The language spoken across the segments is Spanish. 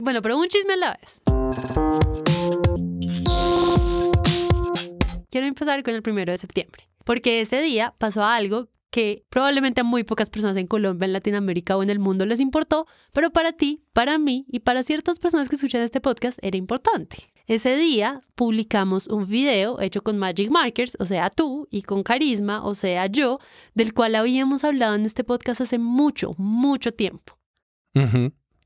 Bueno, pero un chisme a la vez. Quiero empezar con el primero de septiembre, porque ese día pasó algo que probablemente a muy pocas personas en Colombia, en Latinoamérica o en el mundo les importó, pero para ti, para mí y para ciertas personas que escuchan este podcast era importante. Ese día publicamos un video hecho con Magic Markers, o sea tú, y con Carisma, o sea yo, del cual habíamos hablado en este podcast hace mucho, mucho tiempo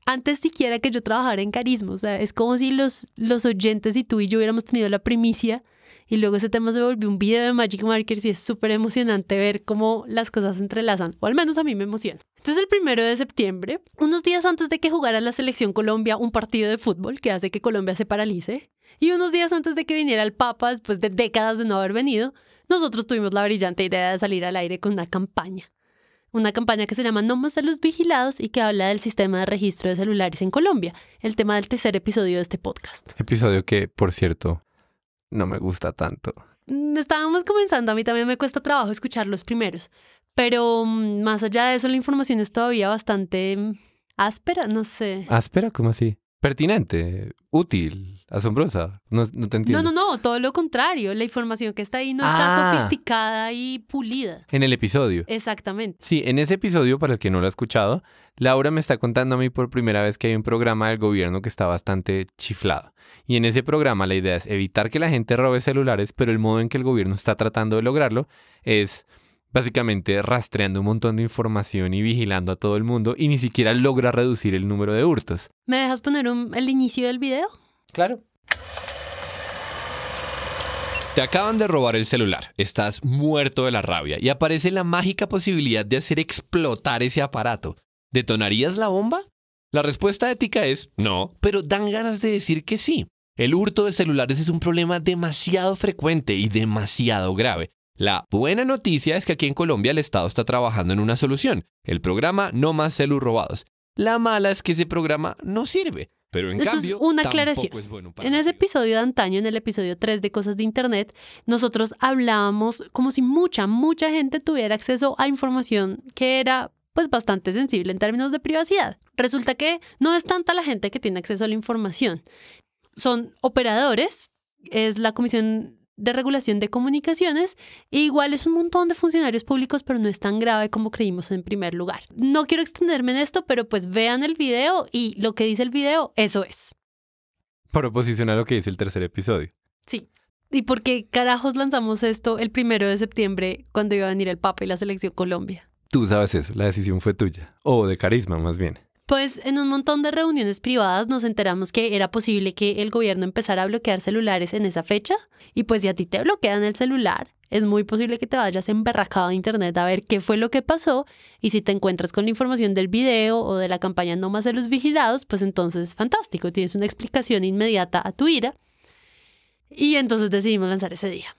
antes siquiera que yo trabajara en Carisma. O sea, es como si los, los oyentes y tú y yo hubiéramos tenido la primicia y luego ese tema se volvió un video de Magic Markers y es súper emocionante ver cómo las cosas se entrelazan, o al menos a mí me emociona. Entonces el primero de septiembre, unos días antes de que jugara la selección Colombia un partido de fútbol que hace que Colombia se paralice, y unos días antes de que viniera el Papa después de décadas de no haber venido, nosotros tuvimos la brillante idea de salir al aire con una campaña una campaña que se llama No más los vigilados y que habla del sistema de registro de celulares en Colombia, el tema del tercer episodio de este podcast. Episodio que, por cierto, no me gusta tanto. Mm, estábamos comenzando, a mí también me cuesta trabajo escuchar los primeros, pero mm, más allá de eso la información es todavía bastante mm, áspera, no sé. ¿Áspera? ¿Cómo así? pertinente, útil, asombrosa. No, no, te entiendo. No, no, no, todo lo contrario. La información que está ahí no está ah. sofisticada y pulida. En el episodio. Exactamente. Sí, en ese episodio, para el que no lo ha escuchado, Laura me está contando a mí por primera vez que hay un programa del gobierno que está bastante chiflado. Y en ese programa la idea es evitar que la gente robe celulares, pero el modo en que el gobierno está tratando de lograrlo es básicamente rastreando un montón de información y vigilando a todo el mundo y ni siquiera logra reducir el número de hurtos. ¿Me dejas poner el inicio del video? Claro. Te acaban de robar el celular, estás muerto de la rabia y aparece la mágica posibilidad de hacer explotar ese aparato. ¿Detonarías la bomba? La respuesta ética es no, pero dan ganas de decir que sí. El hurto de celulares es un problema demasiado frecuente y demasiado grave, la buena noticia es que aquí en Colombia el Estado está trabajando en una solución, el programa No Más Celus Robados. La mala es que ese programa no sirve. Pero en cambio, una Es bueno en ese episodio de antaño, en el episodio 3 de Cosas de Internet, nosotros hablábamos como si mucha, mucha gente tuviera acceso a información que era pues bastante sensible en términos de privacidad. Resulta que no es tanta la gente que tiene acceso a la información. Son operadores, es la Comisión de Regulación de Comunicaciones. E igual es un montón de funcionarios públicos, pero no es tan grave como creímos en primer lugar. No quiero extenderme en esto, pero pues vean el video y lo que dice el video, eso es. Proposición oposición a lo que dice el tercer episodio. Sí. ¿Y por qué carajos lanzamos esto el primero de septiembre cuando iba a venir el Papa y la Selección Colombia? Tú sabes eso, la decisión fue tuya. O de carisma, más bien. Pues en un montón de reuniones privadas nos enteramos que era posible que el gobierno empezara a bloquear celulares en esa fecha y pues si a ti te bloquean el celular, es muy posible que te vayas emberracado a internet a ver qué fue lo que pasó y si te encuentras con la información del video o de la campaña No más de los vigilados, pues entonces es fantástico, tienes una explicación inmediata a tu ira y entonces decidimos lanzar ese día.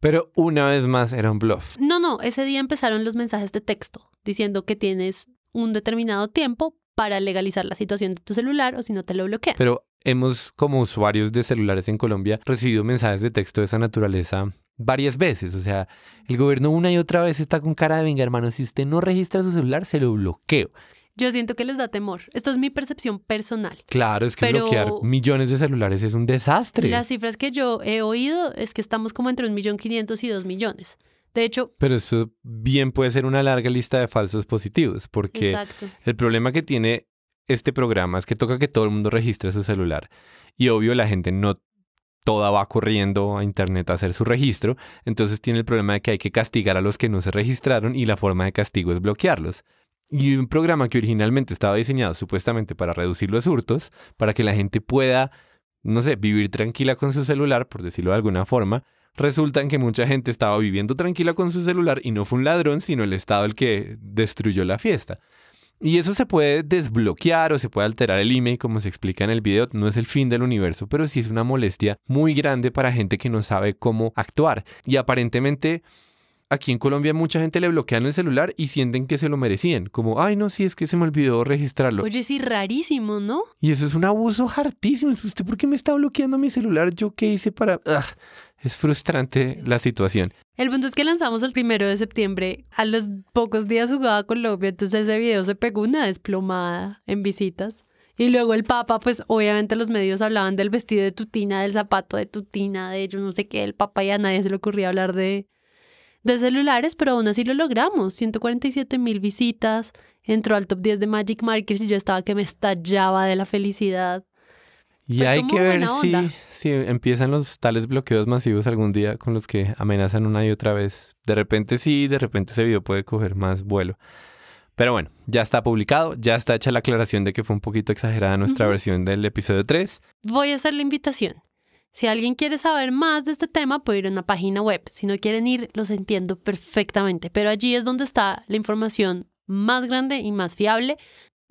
Pero una vez más era un bluff. No, no, ese día empezaron los mensajes de texto diciendo que tienes un determinado tiempo para legalizar la situación de tu celular o si no te lo bloquea. Pero hemos como usuarios de celulares en Colombia recibido mensajes de texto de esa naturaleza varias veces. O sea, el gobierno una y otra vez está con cara de venga hermano, si usted no registra su celular se lo bloqueo. Yo siento que les da temor. Esto es mi percepción personal. Claro, es que bloquear millones de celulares es un desastre. Las cifras que yo he oído es que estamos como entre un millón quinientos y dos millones. De hecho... Pero eso bien puede ser una larga lista de falsos positivos, porque el problema que tiene este programa es que toca que todo el mundo registre su celular. Y obvio, la gente no toda va corriendo a internet a hacer su registro, entonces tiene el problema de que hay que castigar a los que no se registraron y la forma de castigo es bloquearlos. Y un programa que originalmente estaba diseñado supuestamente para reducir los hurtos, para que la gente pueda, no sé, vivir tranquila con su celular, por decirlo de alguna forma, Resulta que mucha gente estaba viviendo tranquila con su celular y no fue un ladrón, sino el Estado el que destruyó la fiesta. Y eso se puede desbloquear o se puede alterar el email, como se explica en el video. No es el fin del universo, pero sí es una molestia muy grande para gente que no sabe cómo actuar. Y aparentemente aquí en Colombia mucha gente le bloquean el celular y sienten que se lo merecían. Como, ay, no, sí, es que se me olvidó registrarlo. Oye, sí, rarísimo, ¿no? Y eso es un abuso hartísimo. ¿Usted por qué me está bloqueando mi celular? ¿Yo qué hice para...? Ah? Es frustrante la situación. El punto es que lanzamos el primero de septiembre. A los pocos días jugaba Colombia, entonces ese video se pegó una desplomada en visitas. Y luego el Papa, pues obviamente los medios hablaban del vestido de tutina, del zapato de tutina, de yo no sé qué, el Papa ya a nadie se le ocurría hablar de, de celulares, pero aún así lo logramos. 147 mil visitas, entró al top 10 de Magic Markers y yo estaba que me estallaba de la felicidad. Y hay que ver si, si empiezan los tales bloqueos masivos algún día con los que amenazan una y otra vez, de repente sí, de repente ese video puede coger más vuelo. Pero bueno, ya está publicado, ya está hecha la aclaración de que fue un poquito exagerada nuestra versión del episodio 3. Voy a hacer la invitación. Si alguien quiere saber más de este tema, puede ir a una página web. Si no quieren ir, los entiendo perfectamente, pero allí es donde está la información más grande y más fiable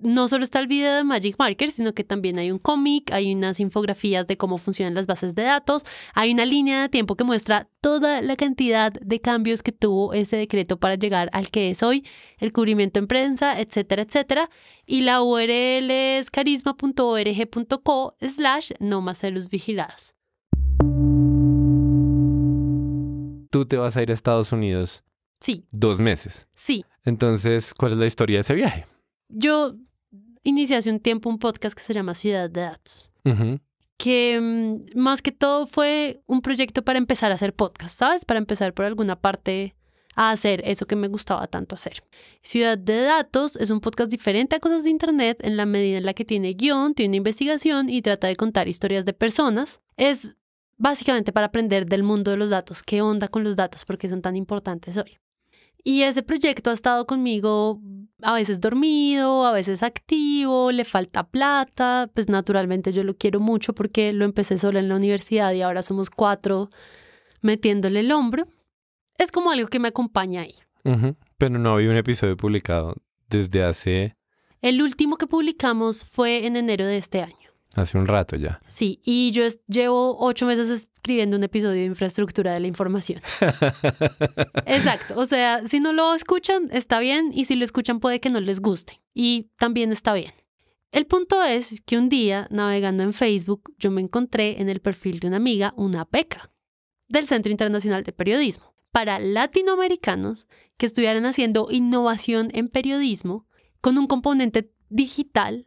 no solo está el video de Magic Marker, sino que también hay un cómic, hay unas infografías de cómo funcionan las bases de datos, hay una línea de tiempo que muestra toda la cantidad de cambios que tuvo ese decreto para llegar al que es hoy, el cubrimiento en prensa, etcétera, etcétera. Y la URL es carisma.org.co slash no más celos vigilados. Tú te vas a ir a Estados Unidos. Sí. Dos meses. Sí. Entonces, ¿cuál es la historia de ese viaje? Yo inicié hace un tiempo un podcast que se llama Ciudad de Datos. Que mm, más que todo fue un proyecto para empezar a hacer podcast, ¿sabes? Para empezar por alguna parte a hacer eso que me gustaba tanto hacer. Ciudad de Datos es un podcast diferente a Cosas de Internet en la medida en la que tiene guión, tiene investigación y trata de contar historias de personas. Es básicamente para aprender del mundo de los datos, qué onda con los datos, porque son tan importantes hoy. Y ese proyecto ha estado conmigo a veces dormido, a veces activo, le falta plata, pues naturalmente yo lo quiero mucho porque lo empecé solo en la universidad y ahora somos cuatro metiéndole el hombro. Es como algo que me acompaña ahí. Pero no había un episodio publicado desde hace... El último que publicamos fue en enero de este año. Hace un rato ya. Sí, y yo llevo ocho meses escribiendo un episodio de infraestructura de la información. Exacto, o sea, si no lo escuchan, está bien, y si lo escuchan puede que no les guste, y también está bien. El punto es que un día, navegando en Facebook, yo me encontré en el perfil de una amiga una peca del Centro Internacional de Periodismo para latinoamericanos que estuvieran haciendo innovación en periodismo con un componente digital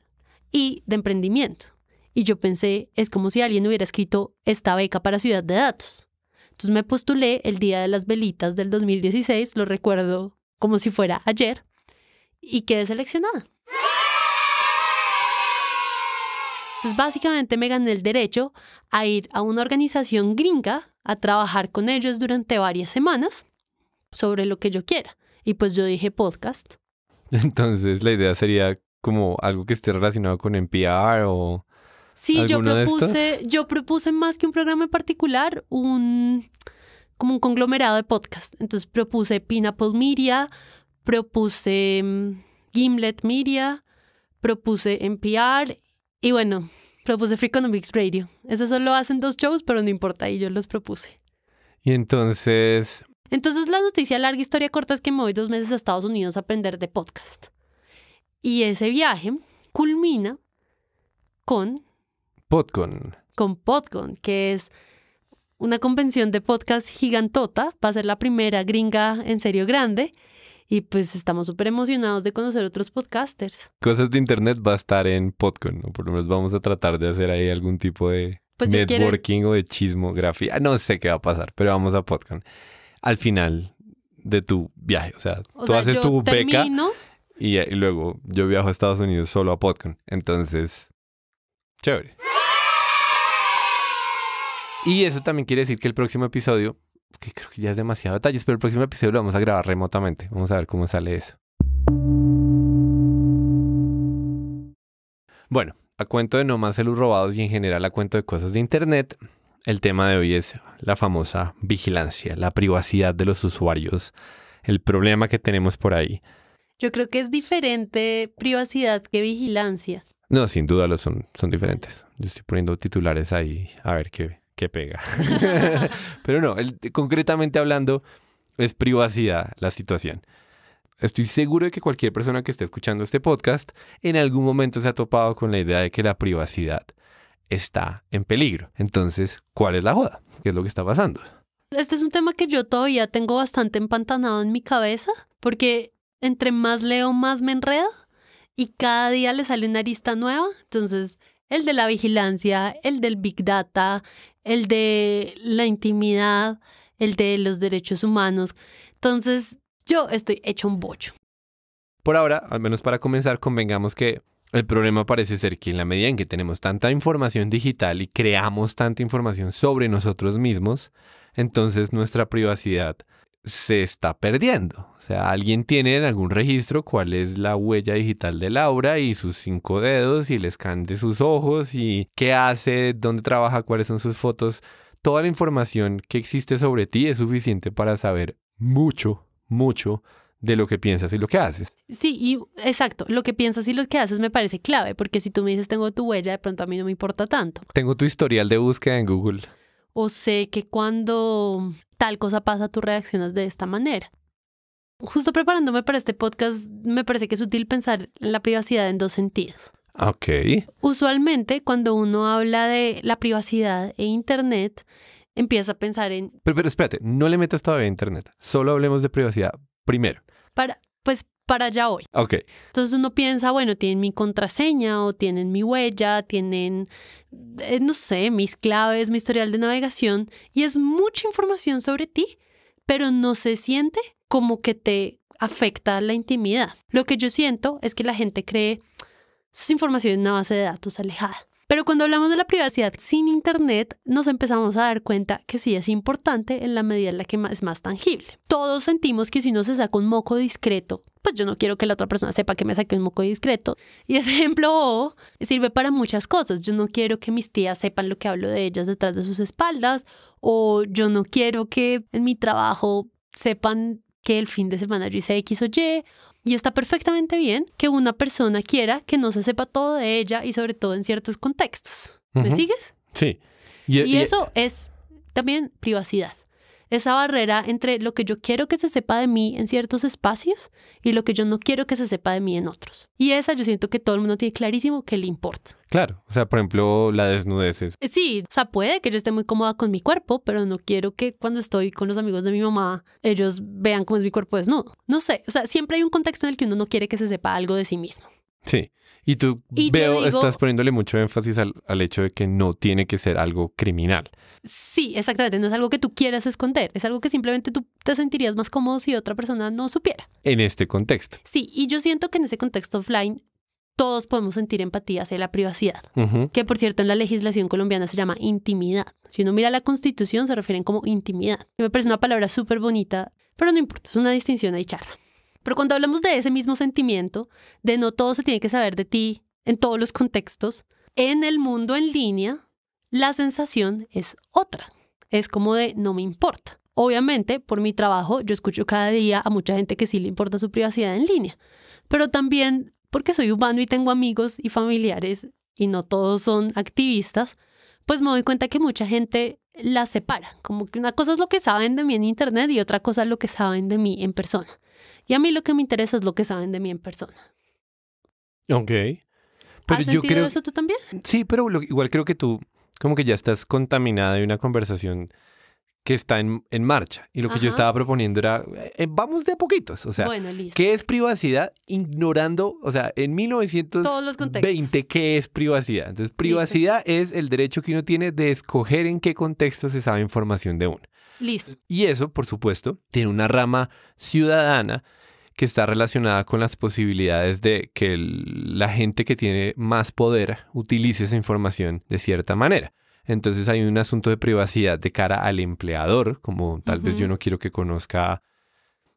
y de emprendimiento. Y yo pensé, es como si alguien hubiera escrito esta beca para Ciudad de Datos. Entonces me postulé el día de las velitas del 2016, lo recuerdo como si fuera ayer, y quedé seleccionada. Entonces básicamente me gané el derecho a ir a una organización gringa a trabajar con ellos durante varias semanas sobre lo que yo quiera. Y pues yo dije podcast. Entonces la idea sería como algo que esté relacionado con NPR o Sí, yo propuse, yo propuse más que un programa en particular, un como un conglomerado de podcast. Entonces propuse Pineapple Media, propuse mm, Gimlet Media, propuse NPR y bueno, propuse Freakonomics Radio. Eso solo hacen dos shows, pero no importa, y yo los propuse. Y entonces... Entonces la noticia larga, historia corta es que me voy dos meses a Estados Unidos a aprender de podcast. Y ese viaje culmina con PodCon. Con PodCon, que es una convención de podcast gigantota. Va a ser la primera gringa en serio grande. Y pues estamos súper emocionados de conocer otros podcasters. Cosas de Internet va a estar en PodCon, o por lo menos vamos a tratar de hacer ahí algún tipo de pues networking o de chismografía. No sé qué va a pasar, pero vamos a PodCon. Al final de tu viaje, o sea, tú haces tu beca eh, y luego yo viajo a Estados Unidos solo a PodCon. Entonces, chévere. Y eso también quiere decir que el próximo episodio, que creo que ya es demasiado detalles, pero el próximo episodio lo vamos a grabar remotamente. Vamos a ver cómo sale eso. Bueno, a cuento de no más celos robados y en general a cuento de cosas de Internet, el tema de hoy es la famosa vigilancia, la privacidad de los usuarios, el problema que tenemos por ahí. Yo creo que es diferente privacidad que vigilancia. No, sin duda lo son, son diferentes. Yo estoy poniendo titulares ahí, a ver qué ¡Qué pega. Pero no, concretamente hablando, es privacidad la situación. Estoy seguro de que cualquier persona que esté escuchando este podcast en algún momento se ha topado con la idea de que la privacidad está en peligro. Entonces, ¿cuál es la joda? ¿Qué es lo que está pasando? Este es un tema que yo todavía tengo bastante empantanado en mi cabeza, porque entre más leo, más me enredo y cada día le sale una arista nueva. Entonces, el de la vigilancia, el del big data, el de la intimidad, el de los derechos humanos. Entonces, yo estoy hecho un bocho. Por ahora, al menos para comenzar, convengamos que el problema parece ser que en la medida en que tenemos tanta información digital y creamos tanta información sobre nosotros mismos, entonces nuestra privacidad se está perdiendo. O sea, alguien tiene en algún registro cuál es la huella digital de Laura y sus cinco dedos y el scan de sus ojos y qué hace, dónde trabaja, cuáles son sus fotos. Toda la información que existe sobre ti es suficiente para saber mucho, mucho de lo que piensas y lo que haces. Sí, y exacto, lo que piensas y lo que haces me parece clave, porque si tú me dices tengo tu huella, de pronto a mí no me importa tanto. Tengo tu historial de búsqueda en Google. O sé que cuando tal cosa pasa, tú reaccionas de esta manera. Justo preparándome para este podcast, me parece que es útil pensar en la privacidad en dos sentidos. Ok. Usualmente, cuando uno habla de la privacidad e Internet, empieza a pensar en... Pero, pero espérate, no le metas todavía a Internet. Solo hablemos de privacidad primero. Para, pues para allá hoy. Ok. Entonces uno piensa, bueno, tienen mi contraseña o tienen mi huella, tienen, eh, no sé, mis claves, mi historial de navegación, y es mucha información sobre ti, pero no se siente como que te afecta la intimidad. Lo que yo siento es que la gente cree, sus información en una base de datos alejada. Pero cuando hablamos de la privacidad sin Internet, nos empezamos a dar cuenta que sí es importante en la medida en la que es más tangible. Todos sentimos que si uno se saca un moco discreto, pues yo no quiero que la otra persona sepa que me saqué un moco discreto. Y ese ejemplo o, sirve para muchas cosas. Yo no quiero que mis tías sepan lo que hablo de ellas detrás de sus espaldas o yo no quiero que en mi trabajo sepan que el fin de semana yo hice X o Y, y está perfectamente bien que una persona quiera que no se sepa todo de ella y sobre todo en ciertos contextos. ¿Me sigues? Sí. Y, eso es también privacidad esa barrera entre lo que yo quiero que se sepa de mí en ciertos espacios y lo que yo no quiero que se sepa de mí en otros. Y esa yo siento que todo el mundo tiene clarísimo que le importa. Claro, o sea, por ejemplo, la desnudez. Eh, sí, o sea, puede que yo esté muy cómoda con mi cuerpo, pero no quiero que cuando estoy con los amigos de mi mamá, ellos vean cómo es mi cuerpo desnudo. No sé, o sea, siempre hay un contexto en el que uno no quiere que se sepa algo de sí mismo. Sí. Y tú veo, estás poniéndole mucho énfasis al, hecho de que no tiene que ser algo criminal. Sí, exactamente. No es algo que tú quieras esconder. Es algo que simplemente tú te sentirías más cómodo si otra persona no supiera. En este contexto. Sí, y yo siento que en ese contexto offline todos podemos sentir empatía hacia la privacidad, que por cierto en la legislación colombiana se llama intimidad. Si uno mira la constitución se refieren como intimidad. Me parece una palabra súper bonita, pero no importa, es una distinción ahí charla. Pero cuando hablamos de ese mismo sentimiento, de no todo se tiene que saber de ti en todos los contextos, en el mundo en línea, la sensación es otra. Es como de no me importa. Obviamente, por mi trabajo, yo escucho cada día a mucha gente que sí le importa su privacidad en línea, pero también porque soy humano y tengo amigos y familiares y no todos son activistas, pues me doy cuenta que mucha gente la separa, como que una cosa es lo que saben de mí en internet y otra cosa es lo que saben de mí en persona. Y a mí lo que me interesa es lo que saben de mí en persona. Ok. ¿Has yo sentido creo... eso tú también? Sí, pero igual creo que tú como que ya estás contaminada de una conversación que está en, marcha. Y lo que yo estaba proponiendo era, eh, eh, vamos de a poquitos. O sea, ¿qué es privacidad? Ignorando, o sea, en 1920, ¿qué es privacidad? Entonces, privacidad es el derecho que uno tiene de escoger en qué contexto se sabe información de uno. Y eso, por supuesto, tiene una rama ciudadana que está relacionada con las posibilidades de que la gente que tiene más poder utilice esa información de cierta manera. Entonces hay un asunto de privacidad de cara al empleador, como tal vez yo no quiero que conozca,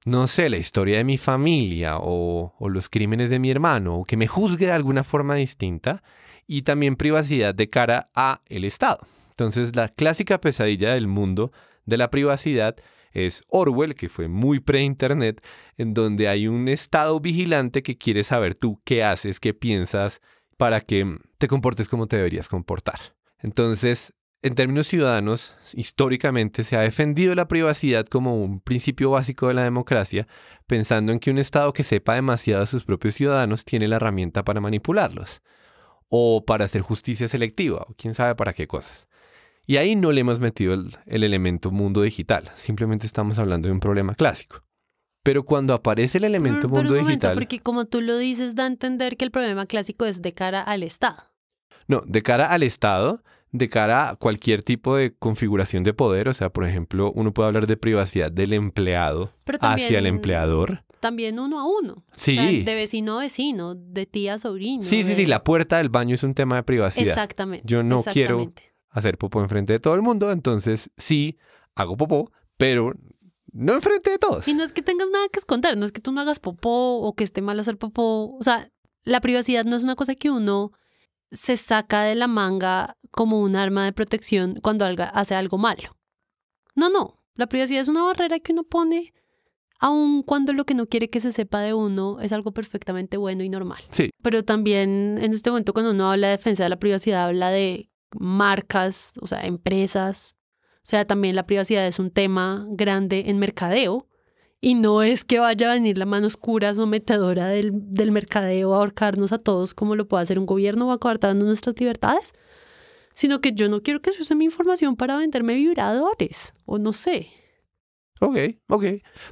no sé, la historia de mi familia o, los crímenes de mi hermano, o que me juzgue de alguna forma distinta, y también privacidad de cara a el Estado. Entonces la clásica pesadilla del mundo de la privacidad es Orwell, que fue muy pre-internet, en donde hay un estado vigilante que quiere saber tú qué haces, qué piensas, para que te comportes como te deberías comportar. Entonces, en términos ciudadanos, históricamente se ha defendido la privacidad como un principio básico de la democracia, pensando en que un Estado que sepa demasiado sus propios ciudadanos tiene la herramienta para manipularlos, o para hacer justicia selectiva, o quién sabe para qué cosas. Y ahí no le hemos metido el, elemento mundo digital, simplemente estamos hablando de un problema clásico. Pero cuando aparece el elemento mm, mundo pero digital... porque como tú lo dices, da a entender que el problema clásico es de cara al Estado. No, de cara al Estado, de cara a cualquier tipo de configuración de poder. O sea, por ejemplo, uno puede hablar de privacidad del empleado hacia el empleador. También uno a uno. Sí. de vecino a vecino, de tía a sobrino. Sí, sí, sí. La puerta del baño es un tema de privacidad. Exactamente. Yo no quiero hacer popó enfrente de todo el mundo, entonces sí, hago popó, pero no enfrente de todos. Y no es que tengas nada que esconder, no es que tú no hagas popó o que esté mal hacer popó. O sea, la privacidad no es una cosa que uno se saca de la manga como un arma de protección cuando hace algo malo. No, no. La privacidad es una barrera que uno pone aun cuando lo que no quiere que se sepa de uno es algo perfectamente bueno y normal. Sí. Pero también en este momento cuando uno habla de defensa de la privacidad, habla de marcas, o sea, empresas. O sea, también la privacidad es un tema grande en mercadeo y no es que vaya a venir la mano oscura sometedora del, del mercadeo a ahorcarnos a todos como lo puede hacer un gobierno o acortando nuestras libertades, sino que yo no quiero que se use mi información para venderme vibradores o no sé. Ok, ok.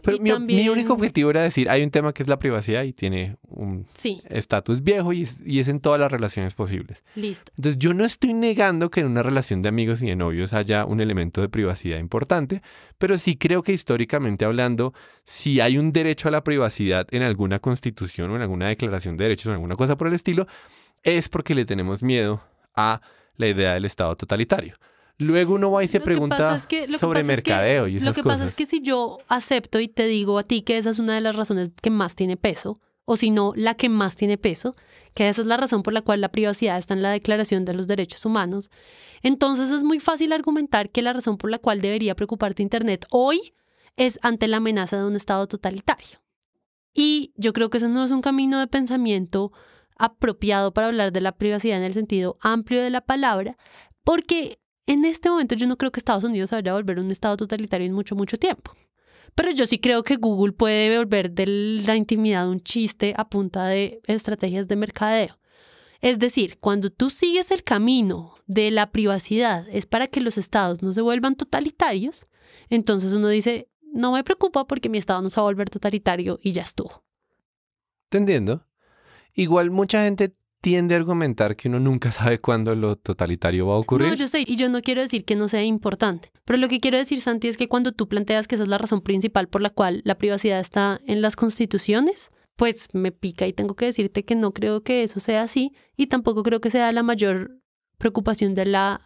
Pero mi, único objetivo era decir, hay un tema que es la privacidad y tiene un estatus viejo y es, y es, en todas las relaciones posibles. Listo. Entonces yo no estoy negando que en una relación de amigos y de novios haya un elemento de privacidad importante, pero sí creo que históricamente hablando, si hay un derecho a la privacidad en alguna constitución o en alguna declaración de derechos o en alguna cosa por el estilo, es porque le tenemos miedo a la idea del Estado totalitario. Luego uno va y se pregunta sobre mercadeo y esas Lo que pasa es que si yo acepto y te digo a ti que esa es una de las razones que más tiene peso, o si no, la que más tiene peso, que esa es la razón por la cual la privacidad está en la Declaración de los Derechos Humanos, entonces es muy fácil argumentar que la razón por la cual debería preocuparte Internet hoy es ante la amenaza de un Estado totalitario. Y yo creo que ese no es un camino de pensamiento apropiado para hablar de la privacidad en el sentido amplio de la palabra, porque en este momento yo no creo que Estados Unidos vaya a volver un Estado totalitario en mucho, mucho tiempo. Pero yo sí creo que Google puede volver de la intimidad un chiste a punta de estrategias de mercadeo. Es decir, cuando tú sigues el camino de la privacidad es para que los estados no se vuelvan totalitarios, entonces uno dice, no me preocupa porque mi estado no se va a volver totalitario y ya estuvo. Te entiendo. Igual mucha gente tiende a argumentar que uno nunca sabe cuándo lo totalitario va a ocurrir. No, yo sé, y yo no quiero decir que no sea importante, pero lo que quiero decir, Santi, es que cuando tú planteas que esa es la razón principal por la cual la privacidad está en las constituciones, pues me pica y tengo que decirte que no creo que eso sea así y tampoco creo que sea la mayor preocupación de la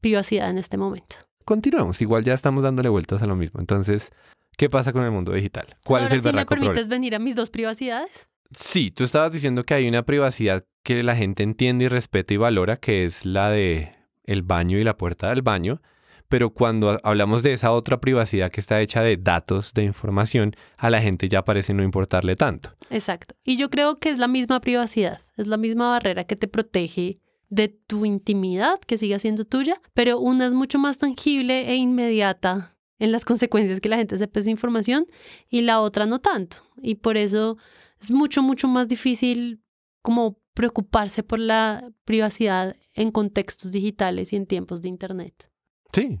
privacidad en este momento. Continuamos, igual ya estamos dándole vueltas a lo mismo. Entonces, ¿qué pasa con el mundo digital? ¿Cuál es el sí me permites venir a mis dos privacidades? Sí, tú estabas diciendo que hay una privacidad que la gente entiende y respeta y valora, que es la de el baño y la puerta del baño, pero cuando hablamos de esa otra privacidad que está hecha de datos, de información, a la gente ya parece no importarle tanto. Exacto. Y yo creo que es la misma privacidad, es la misma barrera que te protege de tu intimidad, que sigue siendo tuya, pero una es mucho más tangible e inmediata en las consecuencias que la gente se esa información y la otra no tanto. Y por eso es mucho, mucho más difícil como preocuparse por la privacidad en contextos digitales y en tiempos de Internet. Sí.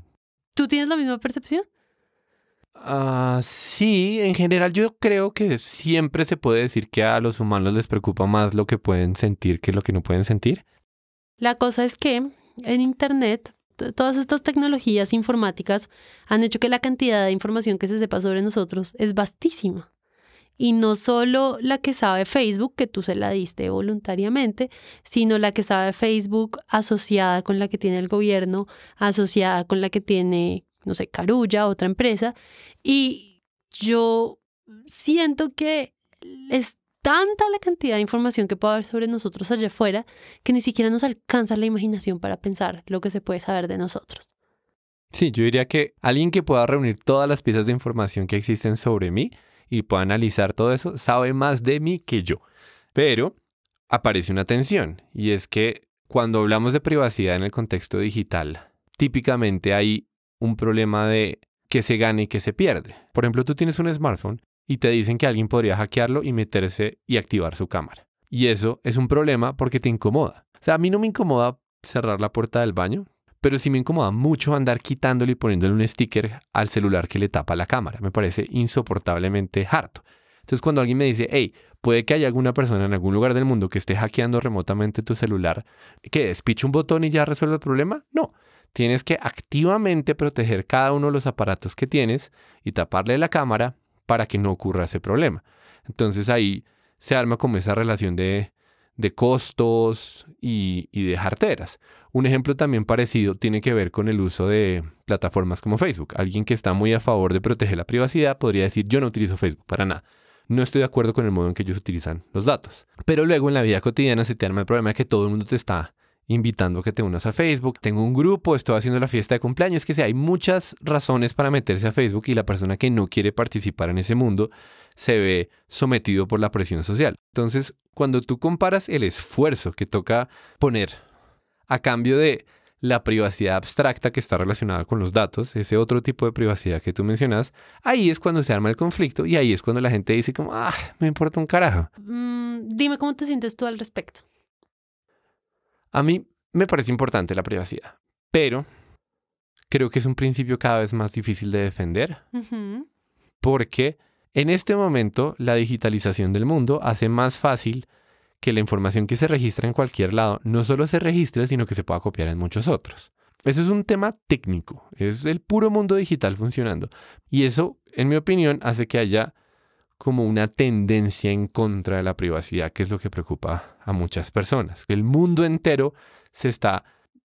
¿Tú tienes la misma percepción? Ah, sí, en general yo creo que siempre se puede decir que a los humanos les preocupa más lo que pueden sentir que lo que no pueden sentir. La cosa es que en Internet todas estas tecnologías informáticas han hecho que la cantidad de información que se sepa sobre nosotros es vastísima y no solo la que sabe Facebook, que tú se la diste voluntariamente, sino la que sabe Facebook asociada con la que tiene el gobierno, asociada con la que tiene, no sé, Carulla, otra empresa. Y yo siento que es tanta la cantidad de información que puede haber sobre nosotros allá afuera que ni siquiera nos alcanza la imaginación para pensar lo que se puede saber de nosotros. Sí, yo diría que alguien que pueda reunir todas las piezas de información que existen sobre mí y pueda analizar todo eso, sabe más de mí que yo. Pero aparece una tensión y es que cuando hablamos de privacidad en el contexto digital, típicamente hay un problema de que se gana y que se pierde. Por ejemplo, tú tienes un smartphone y te dicen que alguien podría hackearlo y meterse y activar su cámara. Y eso es un problema porque te incomoda. O sea, a mí no me incomoda cerrar la puerta del baño, pero sí me incomoda mucho andar quitándole y poniéndole un sticker al celular que le tapa la cámara. Me parece insoportablemente harto. Entonces cuando alguien me dice, hey, puede que haya alguna persona en algún lugar del mundo que esté hackeando remotamente tu celular, que despiche un botón y ya resuelve el problema, no. Tienes que activamente proteger cada uno de los aparatos que tienes y taparle la cámara para que no ocurra ese problema. Entonces ahí se arma como esa relación de de costos y, de jarteras. Un ejemplo también parecido tiene que ver con el uso de plataformas como Facebook. Alguien que está muy a favor de proteger la privacidad podría decir yo no utilizo Facebook para nada. No estoy de acuerdo con el modo en que ellos utilizan los datos. Pero luego en la vida cotidiana se te arma el problema de que todo el mundo te está invitando a que te unas a Facebook. Tengo un grupo, estoy haciendo la fiesta de cumpleaños. Que si hay muchas razones para meterse a Facebook y la persona que no quiere participar en ese mundo se ve sometido por la presión social. Entonces, cuando tú comparas el esfuerzo que toca poner a cambio de la privacidad abstracta que está relacionada con los datos, ese otro tipo de privacidad que tú mencionas, ahí es cuando se arma el conflicto y ahí es cuando la gente dice como, ah, me importa un carajo. Mm, dime cómo te sientes tú al respecto. A mí me parece importante la privacidad, pero creo que es un principio cada vez más difícil de defender porque en este momento, la digitalización del mundo hace más fácil que la información que se registra en cualquier lado no solo se registre, sino que se pueda copiar en muchos otros. Eso es un tema técnico, es el puro mundo digital funcionando. Y eso, en mi opinión, hace que haya como una tendencia en contra de la privacidad, que es lo que preocupa a muchas personas. El mundo entero se está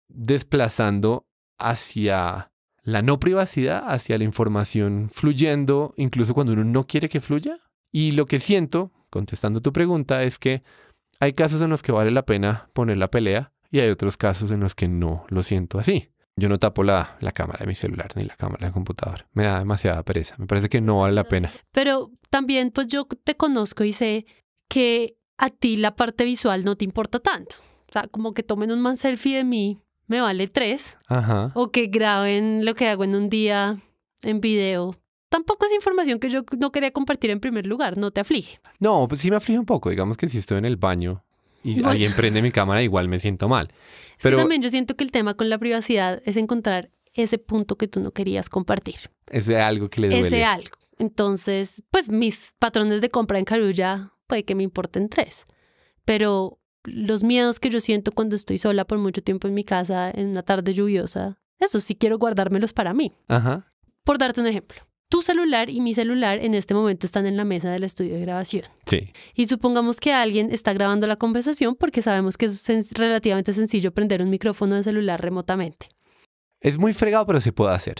desplazando hacia la no privacidad hacia la información fluyendo, incluso cuando uno no quiere que fluya. Y lo que siento, contestando tu pregunta, es que hay casos en los que vale la pena poner la pelea y hay otros casos en los que no lo siento así. Yo no tapo la, cámara de mi celular ni la cámara del computadora Me da demasiada pereza. Me parece que no vale la pena. Pero también, pues yo te conozco y sé que a ti la parte visual no te importa tanto. O sea, como que tomen un man selfie de mí me vale tres. O que graben lo que hago en un día en video. Tampoco es información que yo no quería compartir en primer lugar, no te aflige. No, pues sí me aflige un poco. Digamos que si estoy en el baño y alguien prende mi cámara, igual me siento mal. Pero también yo siento que el tema con la privacidad es encontrar ese punto que tú no querías compartir. Ese algo que le duele. Ese algo. Entonces, pues mis patrones de compra en Carulla puede que me importen tres, pero los miedos que yo siento cuando estoy sola por mucho tiempo en mi casa en una tarde lluviosa, eso sí quiero guardármelos para mí. Ajá. Por darte un ejemplo, tu celular y mi celular en este momento están en la mesa del estudio de grabación. Sí. Y supongamos que alguien está grabando la conversación porque sabemos que es relativamente sencillo prender un micrófono de celular remotamente. Es muy fregado, pero se puede hacer.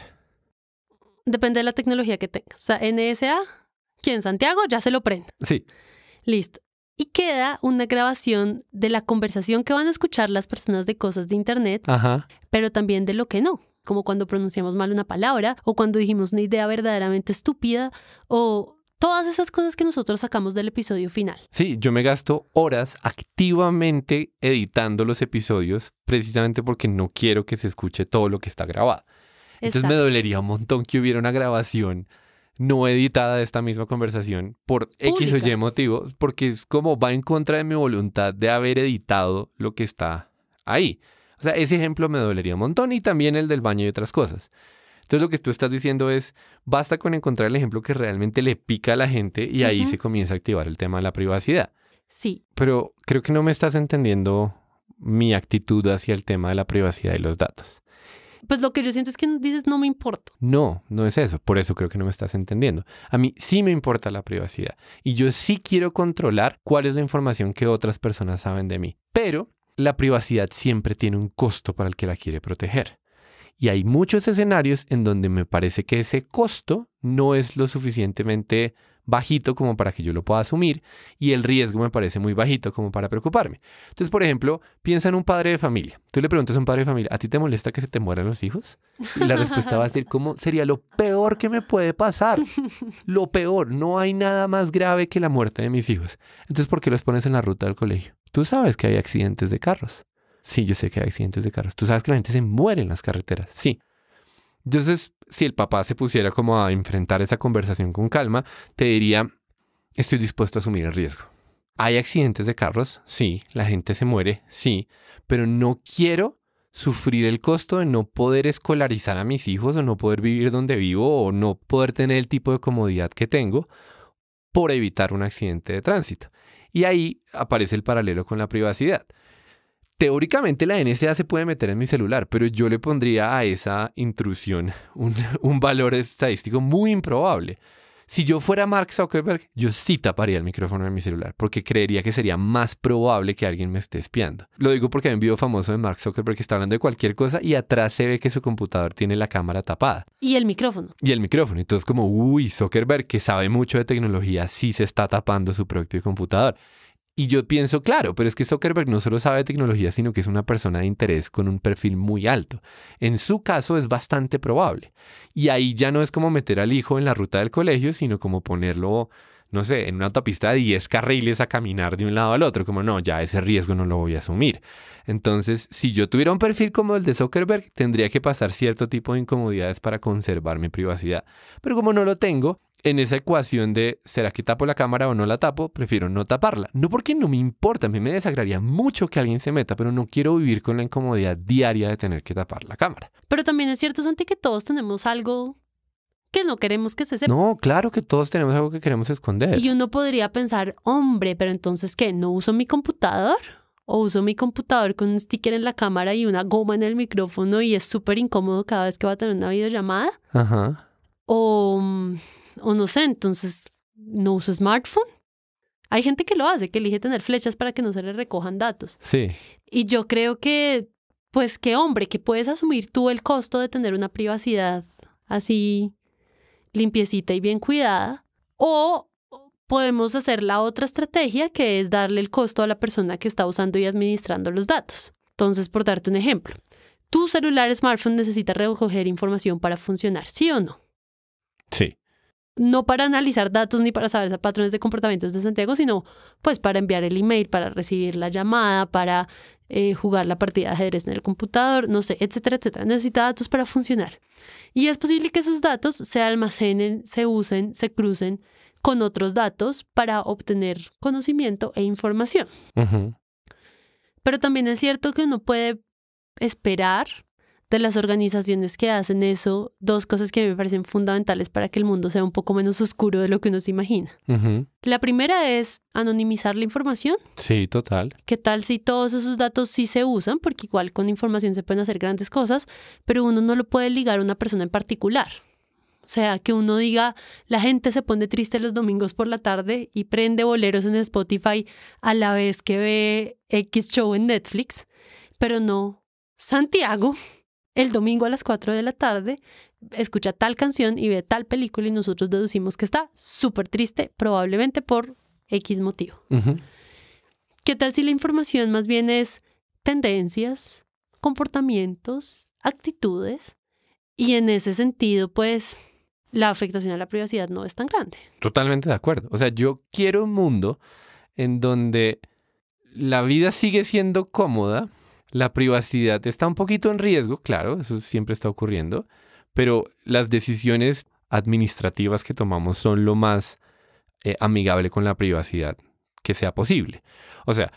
Depende de la tecnología que tengas. O sea, NSA, ¿Quién, Santiago ya se lo prende. Sí. Listo y queda una grabación de la conversación que van a escuchar las personas de cosas de Internet, pero también de lo que no como cuando pronunciamos mal una palabra o cuando dijimos una idea verdaderamente estúpida o todas esas cosas que nosotros sacamos del episodio final. Sí, yo me gasto horas activamente editando los episodios precisamente porque no quiero que se escuche todo lo que está grabado. Entonces me dolería un montón que hubiera una grabación no editada esta misma conversación por X o Y motivos, porque es como va en contra de mi voluntad de haber editado lo que está ahí. O sea, ese ejemplo me dolería un montón y también el del baño y otras cosas. Entonces lo que tú estás diciendo es, basta con encontrar el ejemplo que realmente le pica a la gente y ahí se comienza a activar el tema de la privacidad. Sí. Pero creo que no me estás entendiendo mi actitud hacia el tema de la privacidad y los datos. Pues lo que yo siento es que dices no me importa. No, no es eso. Por eso creo que no me estás entendiendo. A mí sí me importa la privacidad y yo sí quiero controlar cuál es la información que otras personas saben de mí. Pero la privacidad siempre tiene un costo para el que la quiere proteger. Y hay muchos escenarios en donde me parece que ese costo no es lo suficientemente bajito como para que yo lo pueda asumir y el riesgo me parece muy bajito como para preocuparme. Entonces, por ejemplo, piensa en un padre de familia. Tú le preguntas a un padre de familia, ¿a ti te molesta que se te mueran los hijos? Y la respuesta va a ser como, sería lo peor que me puede pasar. Lo peor, no hay nada más grave que la muerte de mis hijos. Entonces, ¿por qué los pones en la ruta del colegio? Tú sabes que hay accidentes de carros. Sí, yo sé que hay accidentes de carros. Tú sabes que la gente se muere en las carreteras. Sí, entonces, si el papá se pusiera como a enfrentar esa conversación con calma, te diría, estoy dispuesto a asumir el riesgo. Hay accidentes de carros, sí, la gente se muere, sí, pero no quiero sufrir el costo de no poder escolarizar a mis hijos o no poder vivir donde vivo o no poder tener el tipo de comodidad que tengo por evitar un accidente de tránsito. Y ahí aparece el paralelo con la privacidad. Teóricamente la NSA se puede meter en mi celular, pero yo le pondría a esa intrusión un, valor estadístico muy improbable. Si yo fuera Mark Zuckerberg, yo sí taparía el micrófono de mi celular porque creería que sería más probable que alguien me esté espiando. Lo digo porque hay un video famoso de Mark Zuckerberg que está hablando de cualquier cosa y atrás se ve que su computador tiene la cámara tapada. Y el micrófono. Y el micrófono. Entonces como, uy, Zuckerberg, que sabe mucho de tecnología, sí se está tapando su propio computador. Y yo pienso, claro, pero es que Zuckerberg no solo sabe tecnología, sino que es una persona de interés con un perfil muy alto. En su caso es bastante probable. Y ahí ya no es como meter al hijo en la ruta del colegio, sino como ponerlo, no sé, en una autopista de 10 carriles a caminar de un lado al otro. Como no, ya ese riesgo no lo voy a asumir. Entonces, si yo tuviera un perfil como el de Zuckerberg, tendría que pasar cierto tipo de incomodidades para conservar mi privacidad. Pero como no lo tengo, en esa ecuación de ¿será que tapo la cámara o no la tapo? Prefiero no taparla. No porque no me importa, a mí me desagraría mucho que alguien se meta, pero no quiero vivir con la incomodidad diaria de tener que tapar la cámara. Pero también es cierto, Santi, que todos tenemos algo que no queremos que se sepa. No, claro que todos tenemos algo que queremos esconder. Y uno podría pensar, hombre, pero entonces ¿qué? ¿No uso mi computador? o uso mi computador con un sticker en la cámara y una goma en el micrófono y es súper incómodo cada vez que va a tener una videollamada. Ajá. O o no sé, entonces no uso smartphone. Hay gente que lo hace, que elige tener flechas para que no se le recojan datos. Sí. Y yo creo que, pues, ¿qué hombre, que puedes asumir tú el costo de tener una privacidad así limpiecita y bien cuidada. O podemos hacer la otra estrategia que es darle el costo a la persona que está usando y administrando los datos. Entonces, por darte un ejemplo, tu celular smartphone necesita recoger información para funcionar, ¿sí o no? Sí no para analizar datos ni para saber patrones de comportamientos de Santiago, sino pues para enviar el email, para recibir la llamada, para eh, jugar la partida de ajedrez en el computador, no sé, etcétera, etcétera. Necesita datos para funcionar. Y es posible que esos datos se almacenen, se usen, se crucen con otros datos para obtener conocimiento e información. Pero también es cierto que uno puede esperar de las organizaciones que hacen eso, dos cosas que me parecen fundamentales para que el mundo sea un poco menos oscuro de lo que uno se imagina. La primera es anonimizar la información. Sí, total. ¿Qué tal si todos esos datos sí se usan? Porque igual con información se pueden hacer grandes cosas, pero uno no lo puede ligar a una persona en particular. O sea, que uno diga, la gente se pone triste los domingos por la tarde y prende boleros en Spotify a la vez que ve X show en Netflix, pero no Santiago, el domingo a las 4 de la tarde, escucha tal canción y ve tal película y nosotros deducimos que está súper triste, probablemente por X motivo. ¿Qué tal si la información más bien es tendencias, comportamientos, actitudes? Y en ese sentido, pues la afectación a la privacidad no es tan grande. Totalmente de acuerdo. O sea, yo quiero un mundo en donde la vida sigue siendo cómoda, la privacidad está un poquito en riesgo, claro, eso siempre está ocurriendo, pero las decisiones administrativas que tomamos son lo más eh, amigable con la privacidad que sea posible. O sea,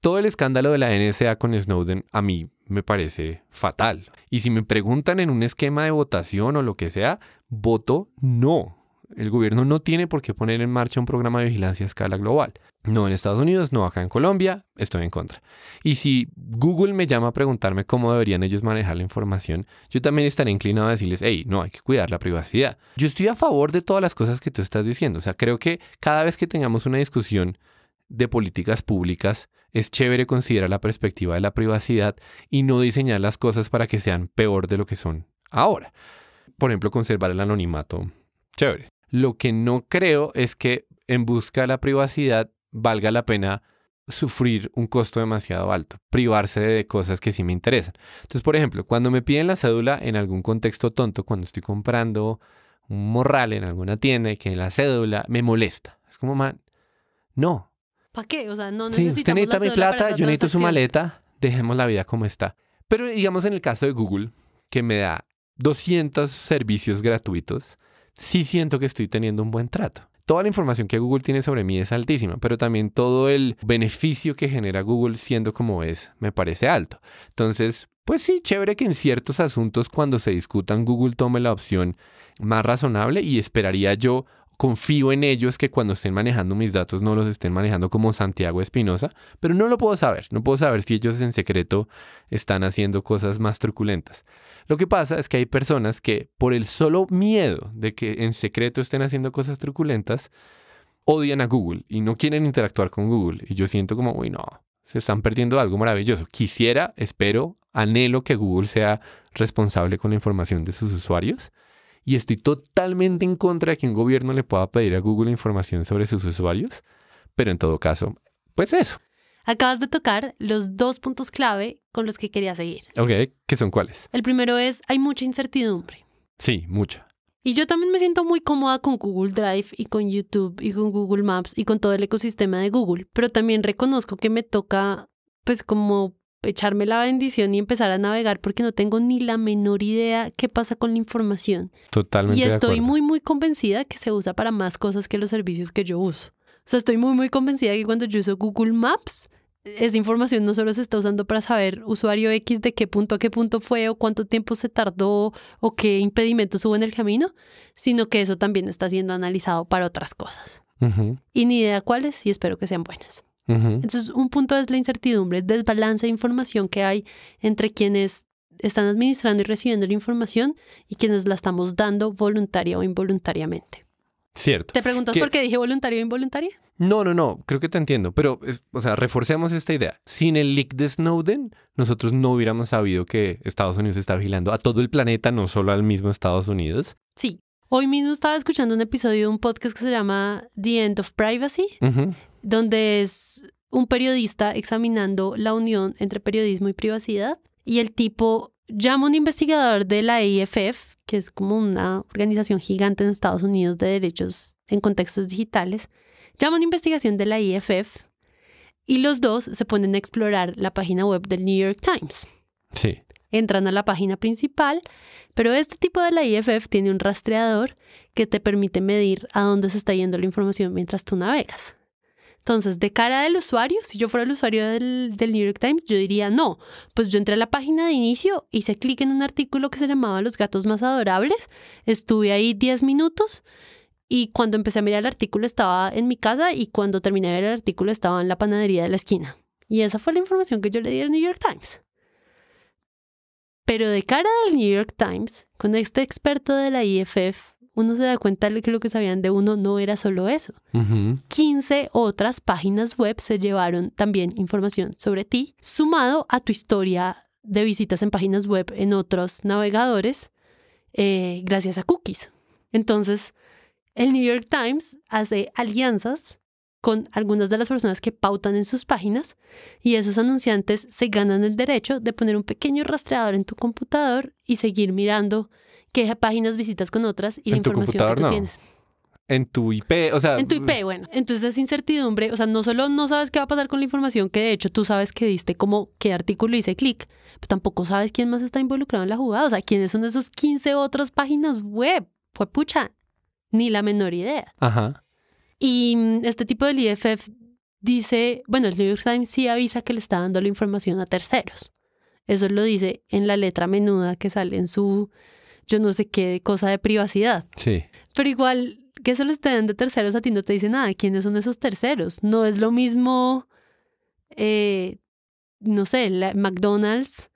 todo el escándalo de la NSA con Snowden a mí me parece fatal. Y si me preguntan en un esquema de votación o lo que sea, voto no el gobierno no tiene por qué poner en marcha un programa de vigilancia a escala global. No en Estados Unidos, no acá en Colombia, estoy en contra. Y si Google me llama a preguntarme cómo deberían ellos manejar la información, yo también estaré inclinado a decirles, hey, no, hay que cuidar la privacidad. Yo estoy a favor de todas las cosas que tú estás diciendo. O sea, creo que cada vez que tengamos una discusión de políticas públicas, es chévere considerar la perspectiva de la privacidad y no diseñar las cosas para que sean peor de lo que son ahora. Por ejemplo, conservar el anonimato. Chévere. Lo que no creo es que en busca de la privacidad valga la pena sufrir un costo demasiado alto, privarse de cosas que sí me interesan. Entonces, por ejemplo, cuando me piden la cédula en algún contexto tonto, cuando estoy comprando un morral en alguna tienda y que la cédula me molesta, es como, man, no. ¿Para qué? O sea, no necesitamos Si usted necesita mi plata, yo necesito su maleta, dejemos la vida como está. Pero digamos en el caso de Google, que me da 200 servicios gratuitos, sí siento que estoy teniendo un buen trato. Toda la información que Google tiene sobre mí es altísima, pero también todo el beneficio que genera Google siendo como es me parece alto. Entonces, pues sí, chévere que en ciertos asuntos cuando se discutan Google tome la opción más razonable y esperaría yo confío en ellos que cuando estén manejando mis datos no los estén manejando como Santiago Espinosa, pero no lo puedo saber, no puedo saber si ellos en secreto están haciendo cosas más truculentas. Lo que pasa es que hay personas que por el solo miedo de que en secreto estén haciendo cosas truculentas, odian a Google y no quieren interactuar con Google. Y yo siento como, uy, no, se están perdiendo algo maravilloso. Quisiera, espero, anhelo que Google sea responsable con la información de sus usuarios y estoy totalmente en contra de que un gobierno le pueda pedir a Google información sobre sus usuarios, pero en todo caso, pues eso. Acabas de tocar los dos puntos clave con los que quería seguir. Ok, ¿qué son cuáles? El primero es, hay mucha incertidumbre. Sí, mucha. Y yo también me siento muy cómoda con Google Drive y con YouTube y con Google Maps y con todo el ecosistema de Google, pero también reconozco que me toca pues como echarme la bendición y empezar a navegar porque no tengo ni la menor idea qué pasa con la información. Totalmente. Y estoy muy, muy convencida que se usa para más cosas que los servicios que yo uso. O sea, estoy muy, muy convencida que cuando yo uso Google Maps, esa información no solo se está usando para saber usuario X de qué punto a qué punto fue o cuánto tiempo se tardó o qué impedimentos hubo en el camino, sino que eso también está siendo analizado para otras cosas. Y ni idea cuáles y espero que sean buenas. Entonces, un punto es la incertidumbre, desbalance de información que hay entre quienes están administrando y recibiendo la información y quienes la estamos dando voluntaria o involuntariamente. Cierto. ¿Te preguntas por qué dije voluntaria o involuntaria? No, no, no, creo que te entiendo, pero, o sea, reforcemos esta idea. Sin el leak de Snowden, nosotros no hubiéramos sabido que Estados Unidos está vigilando a todo el planeta, no solo al mismo Estados Unidos. Sí. Hoy mismo estaba escuchando un episodio de un podcast que se llama The End of Privacy, donde es un periodista examinando la unión entre periodismo y privacidad. Y el tipo llama a un investigador de la IFF, que es como una organización gigante en Estados Unidos de derechos en contextos digitales, llama a una investigación de la IFF y los dos se ponen a explorar la página web del New York Times. Sí. Entran a la página principal, pero este tipo de la IFF tiene un rastreador que te permite medir a dónde se está yendo la información mientras tú navegas. Entonces, de cara del usuario, si yo fuera el usuario del, New York Times, yo diría no. Pues yo entré a la página de inicio, hice clic en un artículo que se llamaba Los gatos más adorables, estuve ahí 10 minutos y cuando empecé a mirar el artículo estaba en mi casa y cuando terminé de ver el artículo estaba en la panadería de la esquina. Y esa fue la información que yo le di al New York Times. Pero de cara del New York Times, con este experto de la IFF, uno se da cuenta de que lo que sabían de uno no era solo eso. 15 otras páginas web se llevaron también información sobre ti, sumado a tu historia de visitas en páginas web en otros navegadores, eh, gracias a cookies. Entonces, el New York Times hace alianzas con algunas de las personas que pautan en sus páginas y esos anunciantes se ganan el derecho de poner un pequeño rastreador en tu computador y seguir mirando qué páginas visitas con otras y la información que tú tienes. En tu IP, o sea. En tu IP, bueno. Entonces es incertidumbre. O sea, no solo no sabes qué va a pasar con la información, que de hecho tú sabes que diste como qué artículo hice clic, pero tampoco sabes quién más está involucrado en la jugada. O sea, quiénes son esos 15 otras páginas web. Fue pucha. Ni la menor idea. Ajá. Y mm, este tipo del IFF dice, bueno, el New York Times sí avisa que le está dando la información a terceros. Eso lo dice en la letra menuda que sale en su, yo no sé qué, cosa de privacidad. Sí. Pero igual, que se lo estén de terceros a ti no te dice nada. ¿Quiénes son esos terceros? No es lo mismo, eh, no sé, McDonald's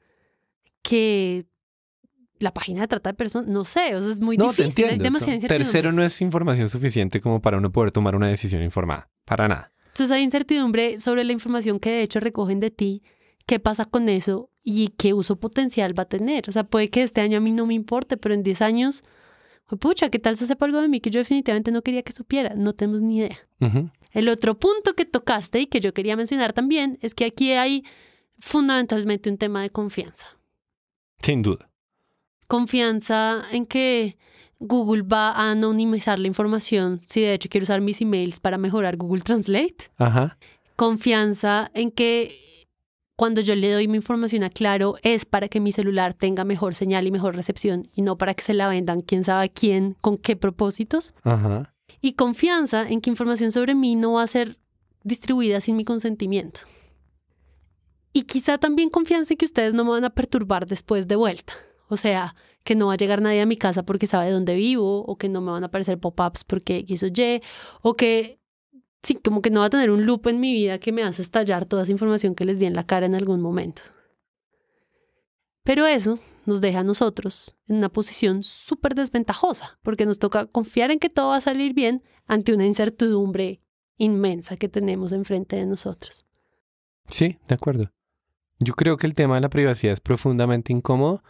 que la página de trata de personas, no sé, o es muy difícil. Te entiendo, Tercero, no es información suficiente como para uno poder tomar una decisión informada, para nada. Entonces hay incertidumbre sobre la información que de hecho recogen de ti, qué pasa con eso y qué uso potencial va a tener. O sea, puede que este año a mí no me importe, pero en 10 años, pucha, ¿qué tal se sepa algo de mí que yo definitivamente no quería que supiera? No tenemos ni idea. El otro punto que tocaste y que yo quería mencionar también es que aquí hay fundamentalmente un tema de confianza. Sin duda confianza en que Google va a anonimizar la información, si de hecho quiero usar mis emails para mejorar Google Translate. Confianza en que cuando yo le doy mi información a Claro es para que mi celular tenga mejor señal y mejor recepción y no para que se la vendan quién sabe quién, con qué propósitos. Y confianza en que información sobre mí no va a ser distribuida sin mi consentimiento. Y quizá también confianza en que ustedes no me van a perturbar después de vuelta. O sea, que no va a llegar nadie a mi casa porque sabe de dónde vivo, o que no me van a aparecer pop-ups porque quiso o Y, o que sí, como que no va a tener un loop en mi vida que me hace estallar toda esa información que les di en la cara en algún momento. Pero eso nos deja a nosotros en una posición súper desventajosa, porque nos toca confiar en que todo va a salir bien ante una incertidumbre inmensa que tenemos enfrente de nosotros. Sí, de acuerdo. Yo creo que el tema de la privacidad es profundamente incómodo,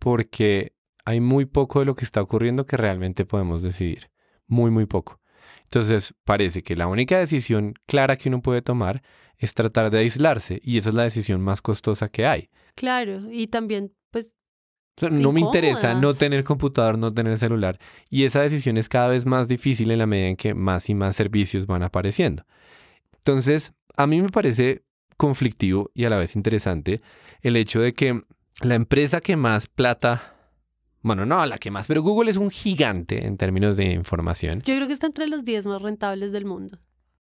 porque hay muy poco de lo que está ocurriendo que realmente podemos decidir. Muy, muy poco. Entonces, parece que la única decisión clara que uno puede tomar es tratar de aislarse y esa es la decisión más costosa que hay. Claro, y también, pues... no me interesa no tener computador, no tener celular. Y esa decisión es cada vez más difícil en la medida en que más y más servicios van apareciendo. Entonces, a mí me parece conflictivo y a la vez interesante el hecho de que la empresa que más plata, bueno, no, la que más, pero Google es un gigante en términos de información. Yo creo que está entre los 10 más rentables del mundo.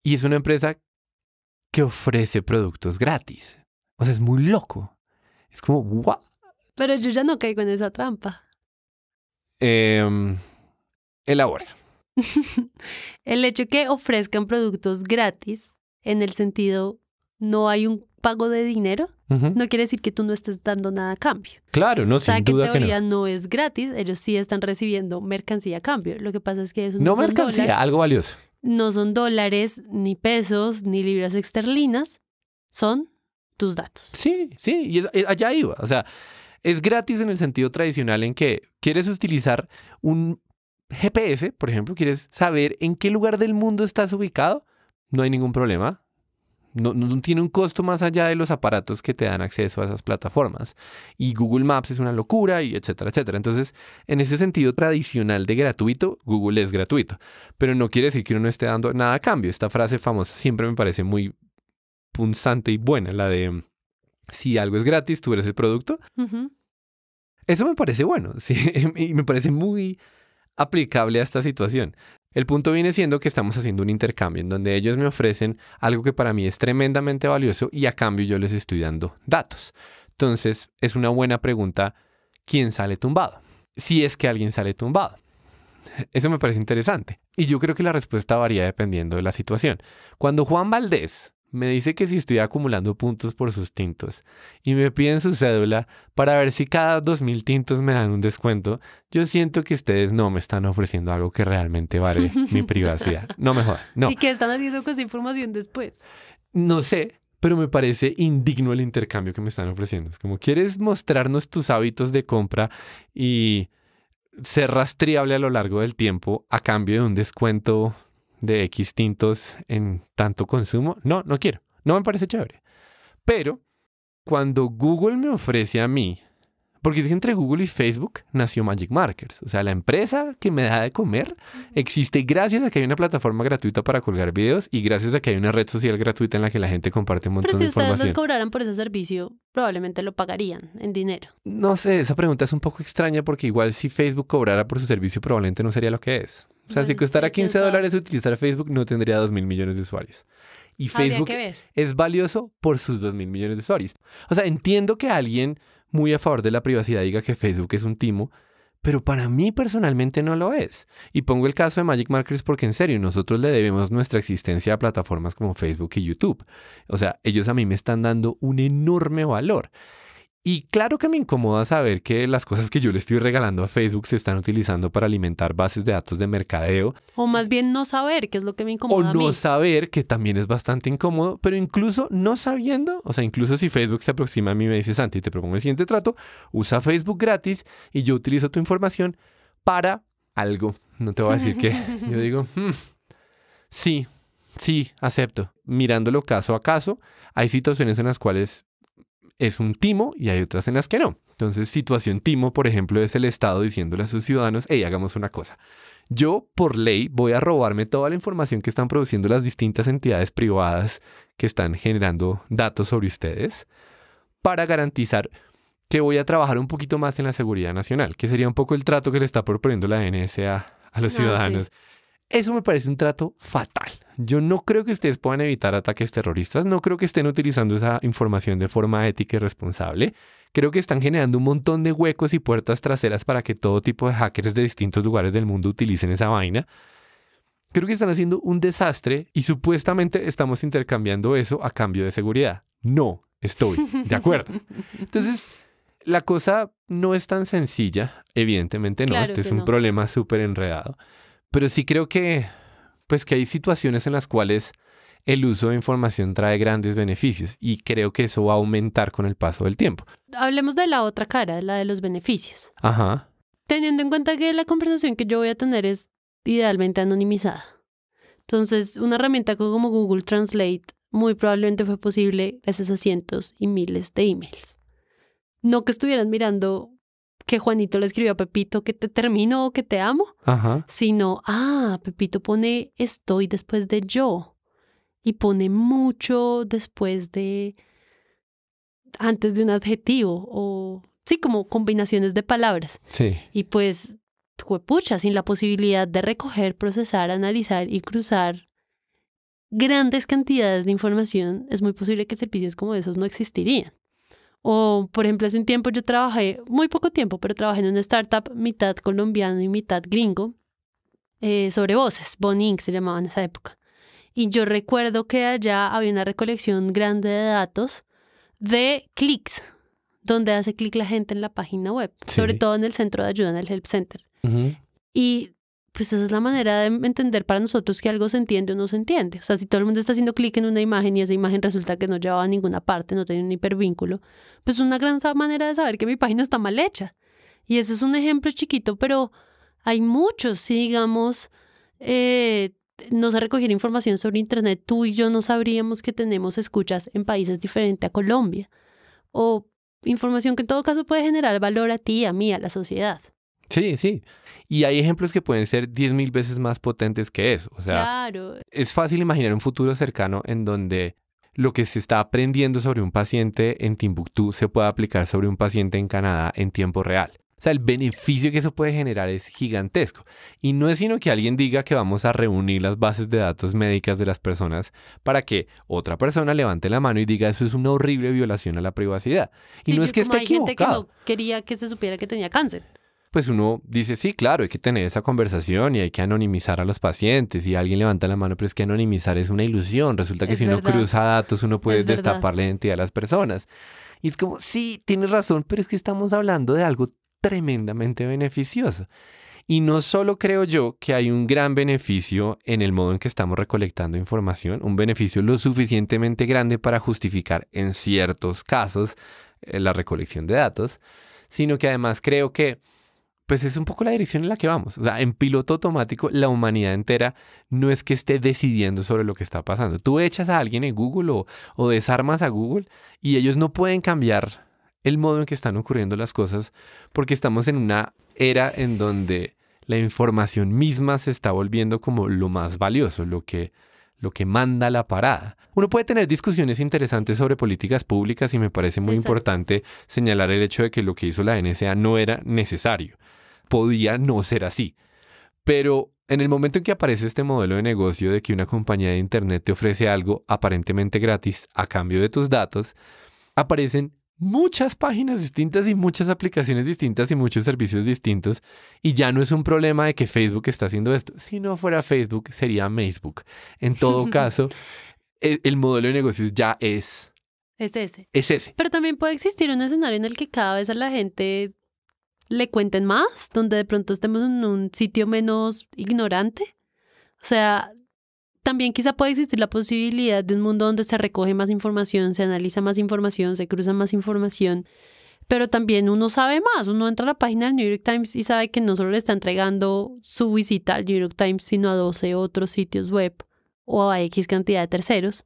Y es una empresa que ofrece productos gratis. O sea, es muy loco. Es como, guau. Pero yo ya no caigo en esa trampa. Em, elabora. el hecho que ofrezcan productos gratis, en el sentido, no hay un pago de dinero, no quiere decir que tú no estés dando nada a cambio. Claro, no, o sea, sin que duda en teoría no. es gratis, ellos sí están recibiendo mercancía a cambio. Lo que pasa es que eso no, no mercancía, algo valioso. No son dólares, ni pesos, ni libras esterlinas, son tus datos. Sí, sí, y eh, allá iba. O sea, es gratis en el sentido tradicional en que quieres utilizar un GPS, por ejemplo, quieres saber en qué lugar del mundo estás ubicado, no hay ningún problema no, tiene un costo más allá de los aparatos que te dan acceso a esas plataformas. Y Google Maps es una locura y etcétera, etcétera. Entonces, en ese sentido tradicional de gratuito, Google es gratuito. Pero no quiere decir que uno no esté dando nada a cambio. Esta frase famosa siempre me parece muy punzante y buena, la de si algo es gratis, tú eres el producto. Eso me parece bueno, sí, y me parece muy aplicable a esta situación. El punto viene siendo que estamos haciendo un intercambio en donde ellos me ofrecen algo que para mí es tremendamente valioso y a cambio yo les estoy dando datos. Entonces es una buena pregunta, ¿quién sale tumbado? Si es que alguien sale tumbado. Eso me parece interesante. Y yo creo que la respuesta varía dependiendo de la situación. Cuando Juan Valdés me dice que si estoy acumulando puntos por sus tintos y me piden su cédula para ver si cada 2.000 tintos me dan un descuento, yo siento que ustedes no me están ofreciendo algo que realmente vale mi privacidad. No me no. ¿Y qué están haciendo con esa información después? No sé, pero me parece indigno el intercambio que me están ofreciendo. Es como, ¿quieres mostrarnos tus hábitos de compra y ser rastreable a lo largo del tiempo a cambio de un descuento de X tintos en tanto consumo. No, no quiero. No me parece chévere. Pero cuando Google me ofrece a mí, porque es que entre Google y Facebook nació Magic Markers. O sea, la empresa que me da de comer existe gracias a que hay una plataforma gratuita para colgar videos y gracias a que hay una red social gratuita en la que la gente comparte un montón de Pero si ustedes nos cobraran por ese servicio, probablemente lo pagarían en dinero. No sé, esa pregunta es un poco extraña porque igual si Facebook cobrara por su servicio probablemente no sería lo que es. O sea, si costara 15 dólares utilizar Facebook, no tendría 2 mil millones de usuarios. Y Facebook es valioso por sus 2 mil millones de usuarios. O sea, entiendo que alguien muy a favor de la privacidad diga que Facebook es un timo, pero para mí personalmente no lo es. Y pongo el caso de Magic Markers porque en serio, nosotros le debemos nuestra existencia a plataformas como Facebook y YouTube. O sea, ellos a mí me están dando un enorme valor. Y claro que me incomoda saber que las cosas que yo le estoy regalando a Facebook se están utilizando para alimentar bases de datos de mercadeo. O más bien no saber, que es lo que me incomoda. O no saber, que también es bastante incómodo, pero incluso no sabiendo, o sea, incluso si Facebook se aproxima a mí y me dice, Santi, te propongo el siguiente trato, usa Facebook gratis y yo utilizo tu información para algo. No te voy a decir que yo digo, hmm, sí, sí, acepto. Mirándolo caso a caso, hay situaciones en las cuales es un timo y hay otras en las que no. Entonces, situación timo, por ejemplo, es el Estado diciéndole a sus ciudadanos, hey, hagamos una cosa. Yo, por ley, voy a robarme toda la información que están produciendo las distintas entidades privadas que están generando datos sobre ustedes para garantizar que voy a trabajar un poquito más en la seguridad nacional, que sería un poco el trato que le está proponiendo la NSA a los ah, ciudadanos. Eso me parece un trato fatal. Yo no creo que ustedes puedan evitar ataques terroristas, no creo que estén utilizando esa información de forma ética y responsable. Creo que están generando un montón de huecos y puertas traseras para que todo tipo de hackers de distintos lugares del mundo utilicen esa vaina. Creo que están haciendo un desastre y supuestamente estamos intercambiando eso a cambio de seguridad. No, estoy de acuerdo. Entonces, la cosa no es tan sencilla, evidentemente no, este es un problema súper enredado. Pero sí creo que, pues que hay situaciones en las cuales el uso de información trae grandes beneficios y creo que eso va a aumentar con el paso del tiempo. Hablemos de la otra cara, la de los beneficios. Ajá. Teniendo en cuenta que la conversación que yo voy a tener es idealmente anonimizada. Entonces, una herramienta como Google Translate muy probablemente fue posible gracias a cientos y miles de emails. No que estuvieran mirando que Juanito le escribió a Pepito que te termino o que te amo, sino, ah, Pepito pone estoy después de yo y pone mucho después de, antes de un adjetivo o, sí, como combinaciones de palabras. Sí. Y pues, pucha, sin la posibilidad de recoger, procesar, analizar y cruzar grandes cantidades de información, es muy posible que servicios como esos no existirían. O, por ejemplo, hace un tiempo yo trabajé, muy poco tiempo, pero trabajé en una startup mitad colombiano y mitad gringo eh, sobre voces. boning se llamaba en esa época. Y yo recuerdo que allá había una recolección grande de datos de clics, donde hace clic la gente en la página web, sobre todo en el centro de ayuda, en el Help Center. Y pues esa es la manera de entender para nosotros que algo se entiende o no se entiende. O sea, si todo el mundo está haciendo clic en una imagen y esa imagen resulta que no llevaba a ninguna parte, no tiene un hipervínculo, pues es una gran manera de saber que mi página está mal hecha. Y eso es un ejemplo chiquito, pero hay muchos, si digamos, nos eh, no se recogiera información sobre Internet, tú y yo no sabríamos que tenemos escuchas en países diferentes a Colombia. O información que en todo caso puede generar valor a ti, a mí, a la sociedad. Sí, sí. Y hay ejemplos que pueden ser mil veces más potentes que eso. O sea, es fácil imaginar un futuro cercano en donde lo que se está aprendiendo sobre un paciente en Timbuktu se pueda aplicar sobre un paciente en Canadá en tiempo real. O sea, el beneficio que eso puede generar es gigantesco. Y no es sino que alguien diga que vamos a reunir las bases de datos médicas de las personas para que otra persona levante la mano y diga eso es una horrible violación a la privacidad. Y no es que esté hay gente que no quería que se supiera que tenía cáncer pues uno dice, sí, claro, hay que tener esa conversación y hay que anonimizar a los pacientes y alguien levanta la mano, pero es que anonimizar es una ilusión. Resulta que si uno cruza datos, uno puede destapar la identidad de las personas. Y es como, sí, tienes razón, pero es que estamos hablando de algo tremendamente beneficioso. Y no solo creo yo que hay un gran beneficio en el modo en que estamos recolectando información, un beneficio lo suficientemente grande para justificar en ciertos casos eh, la recolección de datos, sino que además creo que pues es un poco la dirección en la que vamos. O sea, en piloto automático, la humanidad entera no es que esté decidiendo sobre lo que está pasando. Tú echas a alguien en Google o, desarmas a Google y ellos no pueden cambiar el modo en que están ocurriendo las cosas porque estamos en una era en donde la información misma se está volviendo como lo más valioso, lo que, lo que manda la parada. Uno puede tener discusiones interesantes sobre políticas públicas y me parece muy importante señalar el hecho de que lo que hizo la NSA no era necesario podía no ser así. Pero en el momento en que aparece este modelo de negocio de que una compañía de Internet te ofrece algo aparentemente gratis a cambio de tus datos, aparecen muchas páginas distintas y muchas aplicaciones distintas y muchos servicios distintos. Y ya no es un problema de que Facebook está haciendo esto. Si no fuera Facebook, sería Facebook. En todo caso, e, el, modelo de negocios ya es... Es ese. Es ese. Pero también puede existir un escenario en el que cada vez a la gente le cuenten más, donde de pronto estemos en un sitio menos ignorante. O sea, también quizá puede existir la posibilidad de un mundo donde se recoge más información, se analiza más información, se cruza más información, pero también uno sabe más, uno entra a la página del New York Times y sabe que no solo le está entregando su visita al New York Times, sino a 12 otros sitios web o a X cantidad de terceros.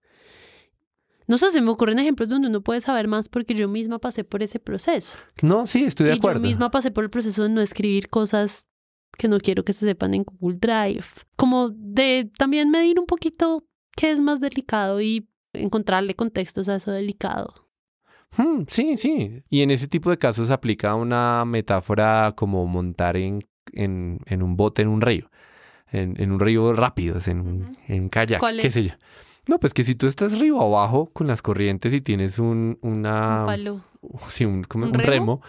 No sé, se me ocurren ejemplos donde uno puede saber más porque yo misma pasé por ese proceso. No, sí, estoy de y Yo misma pasé por el proceso de no escribir cosas que no quiero que se sepan en Google Drive. Como de también medir un poquito qué es más delicado y encontrarle contextos a eso delicado. Hmm, sí, sí. Y en ese tipo de casos aplica una metáfora como montar en, en, un bote en un río. En, un río rápido, en, en un kayak, qué sé yo. No, pues que si tú estás río abajo con las corrientes y tienes un, una, palo. Sí, un, remo?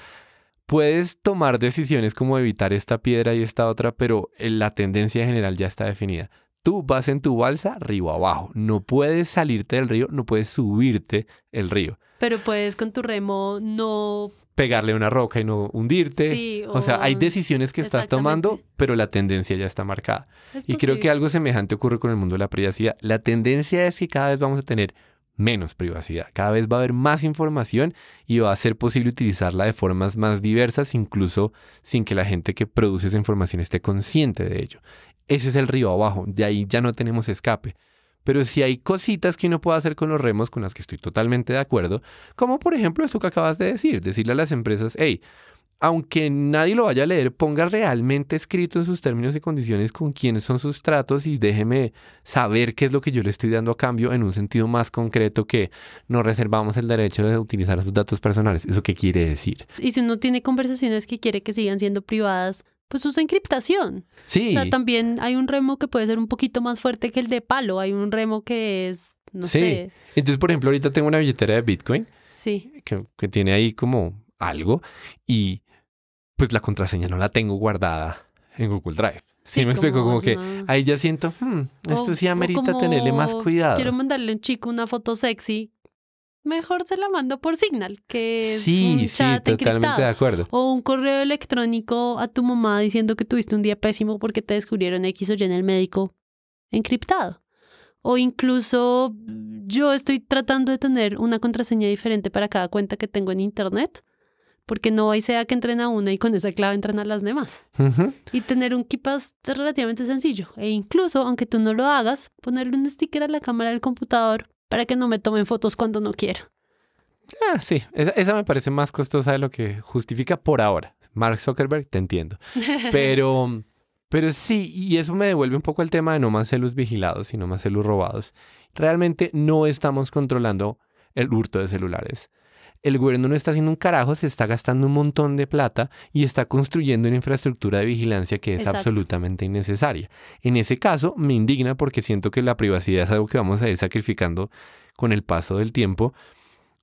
puedes tomar decisiones como evitar esta piedra y esta otra, pero eh, la tendencia general ya está definida. Tú vas en tu balsa río abajo, no puedes salirte del río, no puedes subirte el río. Pero puedes con tu remo no pegarle una roca y no hundirte. o, sea, hay decisiones que estás tomando, pero la tendencia ya está marcada. y creo que algo semejante ocurre con el mundo de la privacidad. La tendencia es que cada vez vamos a tener menos privacidad, cada vez va a haber más información y va a ser posible utilizarla de formas más diversas, incluso sin que la gente que produce esa información esté consciente de ello. Ese es el río abajo, de ahí ya no tenemos escape. Pero si hay cositas que uno puede hacer con los remos con las que estoy totalmente de acuerdo, como por ejemplo esto que acabas de decir, decirle a las empresas, hey, aunque nadie lo vaya a leer, ponga realmente escrito en sus términos y condiciones con quiénes son sus tratos y déjeme saber qué es lo que yo le estoy dando a cambio en un sentido más concreto que no reservamos el derecho de utilizar sus datos personales. ¿Eso qué quiere decir? Y si uno tiene conversaciones que quiere que sigan siendo privadas, pues usa encriptación. Sí. O sea, también hay un remo que puede ser un poquito más fuerte que el de palo. Hay un remo que es, no sí. sé. Entonces, por ejemplo, ahorita tengo una billetera de Bitcoin. Sí. Que, tiene ahí como algo y pues la contraseña no la tengo guardada en Google Drive. Sí, me explico, como, que ahí ya siento, hmm, esto sí amerita tenerle más cuidado. Quiero mandarle a un chico una foto sexy mejor se la mando por Signal, que es sí, un sí, totalmente de acuerdo. O un correo electrónico a tu mamá diciendo que tuviste un día pésimo porque te descubrieron X o Y en el médico encriptado. O incluso yo estoy tratando de tener una contraseña diferente para cada cuenta que tengo en internet, porque no hay sea que entren a una y con esa clave entren las demás. Y tener un keypass relativamente sencillo. E incluso, aunque tú no lo hagas, ponerle un sticker a la cámara del computador para que no me tomen fotos cuando no quiero. Ah, sí, esa, me parece más costosa de lo que justifica por ahora. Mark Zuckerberg, te entiendo. Pero, pero sí, y eso me devuelve un poco al tema de no más celos vigilados y no más celos robados. Realmente no estamos controlando el hurto de celulares el gobierno no está haciendo un carajo, se está gastando un montón de plata y está construyendo una infraestructura de vigilancia que es absolutamente innecesaria. En ese caso, me indigna porque siento que la privacidad es algo que vamos a ir sacrificando con el paso del tiempo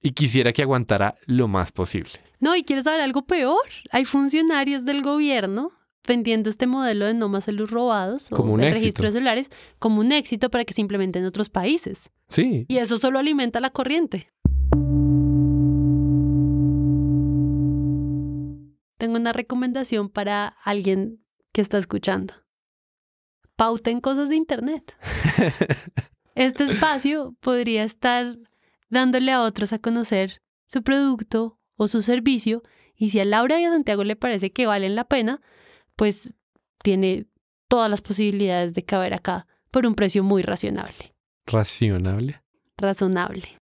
y quisiera que aguantara lo más posible. No, y quieres saber algo peor. Hay funcionarios del gobierno vendiendo este modelo de no más celulares robados o registros registro de celulares como un éxito para que se implementen en otros países. Sí. Y eso solo alimenta la corriente. tengo una recomendación para alguien que está escuchando. Pauten cosas de Internet. Este espacio podría estar dándole a otros a conocer su producto o su servicio y si a Laura y a Santiago le parece que valen la pena, pues tiene todas las posibilidades de caber acá por un precio muy razonable. ¿Racionable? Razonable.